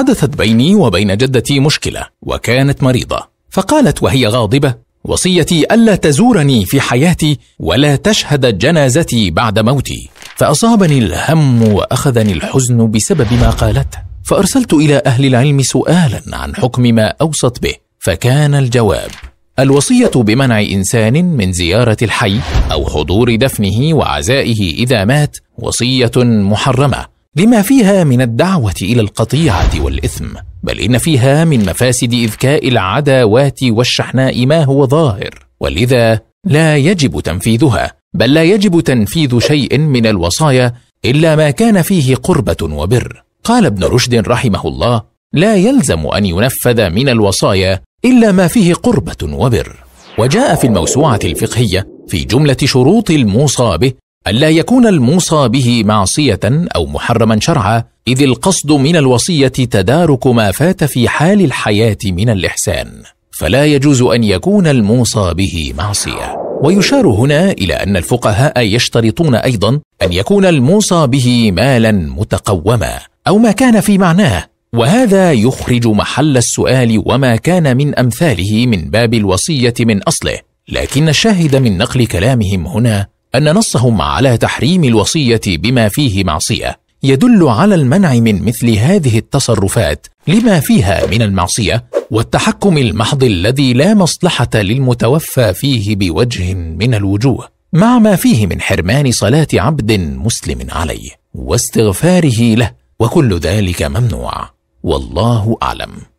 حدثت بيني وبين جدتي مشكله وكانت مريضه فقالت وهي غاضبه وصيتي الا تزورني في حياتي ولا تشهد جنازتي بعد موتي فاصابني الهم واخذني الحزن بسبب ما قالته فارسلت الى اهل العلم سؤالا عن حكم ما اوصت به فكان الجواب الوصيه بمنع انسان من زياره الحي او حضور دفنه وعزائه اذا مات وصيه محرمه لما فيها من الدعوة إلى القطيعة والإثم بل إن فيها من مفاسد إذكاء العداوات والشحناء ما هو ظاهر ولذا لا يجب تنفيذها بل لا يجب تنفيذ شيء من الوصايا إلا ما كان فيه قربة وبر قال ابن رشد رحمه الله لا يلزم أن ينفذ من الوصايا إلا ما فيه قربة وبر وجاء في الموسوعة الفقهية في جملة شروط الموصى به ألا يكون الموصى به معصية أو محرما شرعا إذ القصد من الوصية تدارك ما فات في حال الحياة من الإحسان فلا يجوز أن يكون الموصى به معصية ويشار هنا إلى أن الفقهاء يشترطون أيضا أن يكون الموصى به مالا متقوما أو ما كان في معناه وهذا يخرج محل السؤال وما كان من أمثاله من باب الوصية من أصله لكن الشاهد من نقل كلامهم هنا أن نصهم على تحريم الوصية بما فيه معصية يدل على المنع من مثل هذه التصرفات لما فيها من المعصية والتحكم المحض الذي لا مصلحة للمتوفى فيه بوجه من الوجوه مع ما فيه من حرمان صلاة عبد مسلم عليه واستغفاره له وكل ذلك ممنوع والله أعلم